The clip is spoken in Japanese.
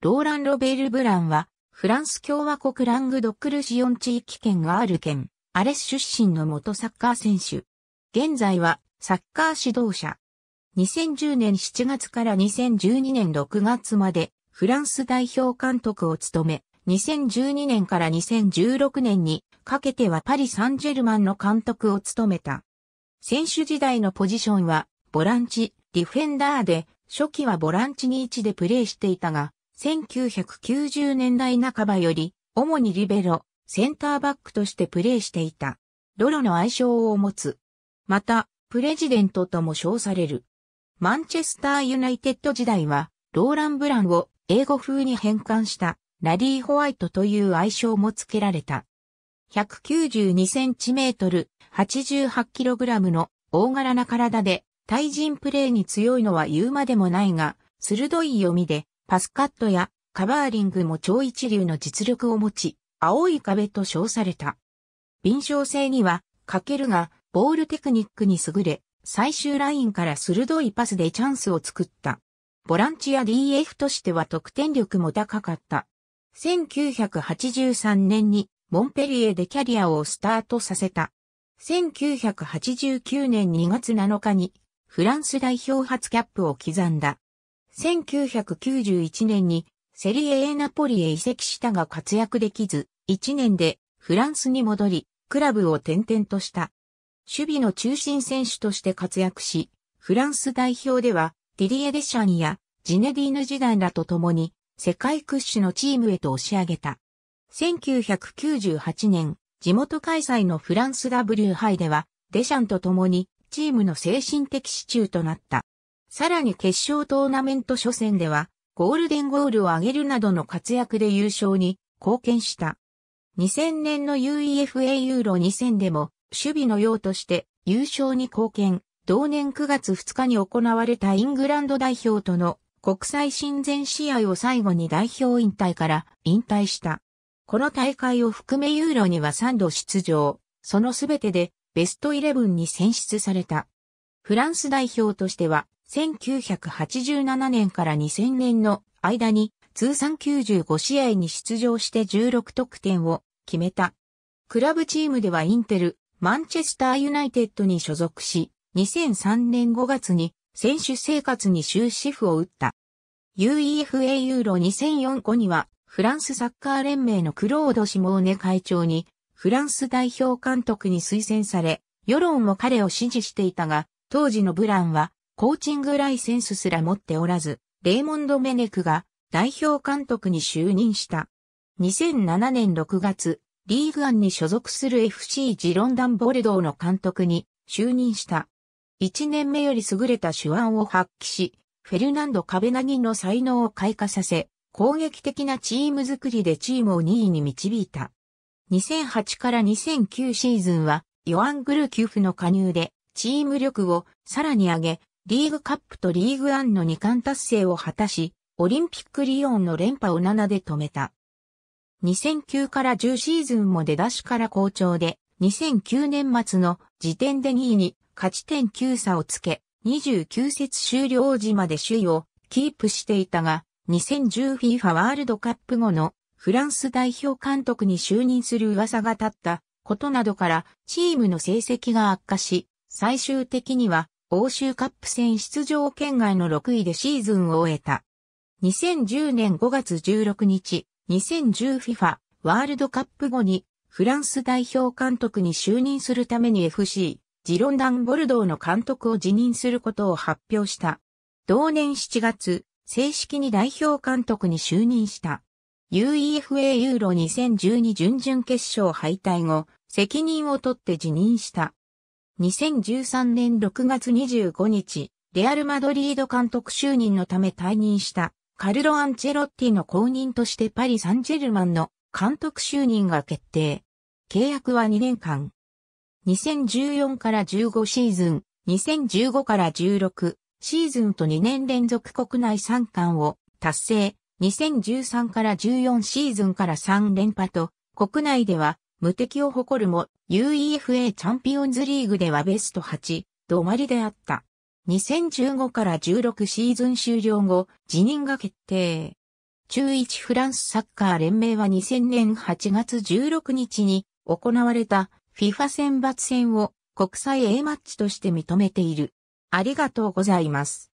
ローラン・ロベール・ブランは、フランス共和国ラングドックルシオン地域圏がある県、アレス出身の元サッカー選手。現在は、サッカー指導者。2010年7月から2012年6月まで、フランス代表監督を務め、2012年から2016年にかけてはパリ・サンジェルマンの監督を務めた。選手時代のポジションは、ボランチ、ディフェンダーで、初期はボランチに位置でプレーしていたが、1990年代半ばより、主にリベロ、センターバックとしてプレーしていた。ロロの愛称を持つ。また、プレジデントとも称される。マンチェスターユナイテッド時代は、ローラン・ブランを英語風に変換したラリー・ホワイトという愛称も付けられた。192センチメートル、88キログラムの大柄な体で、対人プレーに強いのは言うまでもないが、鋭い読みでパスカットやカバーリングも超一流の実力を持ち、青い壁と称された。敏捷性には、かけるが、ボールテクニックに優れ、最終ラインから鋭いパスでチャンスを作った。ボランチや DF としては得点力も高かった。1983年にモンペリエでキャリアをスタートさせた。1989年2月7日にフランス代表初キャップを刻んだ。1991年にセリエ A ナポリへ移籍したが活躍できず、1年でフランスに戻り、クラブを転々とした。守備の中心選手として活躍し、フランス代表では、ティリエ・デシャンやジネディーヌ・時代らと共に、世界屈指のチームへと押し上げた。1998年、地元開催のフランス W 杯では、デシャンと共に、チームの精神的支柱となった。さらに決勝トーナメント初戦では、ゴールデンゴールを挙げるなどの活躍で優勝に貢献した。2000年の UEFA ユーロ2000でも、守備の用として優勝に貢献。同年9月2日に行われたイングランド代表との国際親善試合を最後に代表引退から引退した。この大会を含めユーロには3度出場、そのすべてでベストイレブンに選出された。フランス代表としては1987年から2000年の間に通算95試合に出場して16得点を決めた。クラブチームではインテル、マンチェスターユナイテッドに所属し、2003年5月に選手生活に終止符を打った。UEFA ユーロ2004後には、フランスサッカー連盟のクロード・シモーネ会長に、フランス代表監督に推薦され、世論も彼を支持していたが、当時のブランは、コーチングライセンスすら持っておらず、レイモンド・メネクが代表監督に就任した。2007年6月、リーグアンに所属する FC ジロンダン・ボルドーの監督に就任した。1年目より優れた手腕を発揮し、フェルナンド・カベナギの才能を開花させ、攻撃的なチーム作りでチームを2位に導いた。2008から2009シーズンは、ヨアン・グルキュフの加入で、チーム力をさらに上げ、リーグカップとリーグアンの2冠達成を果たし、オリンピックリオンの連覇を7で止めた。2009から10シーズンも出だしから好調で、2009年末の時点で2位に勝ち点9差をつけ、29節終了時まで首位をキープしていたが、2010FIFA ワールドカップ後のフランス代表監督に就任する噂が立ったことなどからチームの成績が悪化し、最終的には欧州カップ戦出場圏外の6位でシーズンを終えた。2010年5月16日、2010FIFA ワールドカップ後にフランス代表監督に就任するために FC ジロンダン・ボルドーの監督を辞任することを発表した。同年7月、正式に代表監督に就任した。UEFA ユーロ2012準々決勝敗退後、責任を取って辞任した。2013年6月25日、レアル・マドリード監督就任のため退任したカルロ・アンチェロッティの後任としてパリ・サンジェルマンの監督就任が決定。契約は2年間。2014から15シーズン、2015から16シーズンと2年連続国内3冠を達成。2013から14シーズンから3連覇と、国内では無敵を誇るも、UEFA チャンピオンズリーグではベスト8、止まりであった。2015から16シーズン終了後、辞任が決定。中1フランスサッカー連盟は2000年8月16日に行われた FIFA 選抜戦を国際 A マッチとして認めている。ありがとうございます。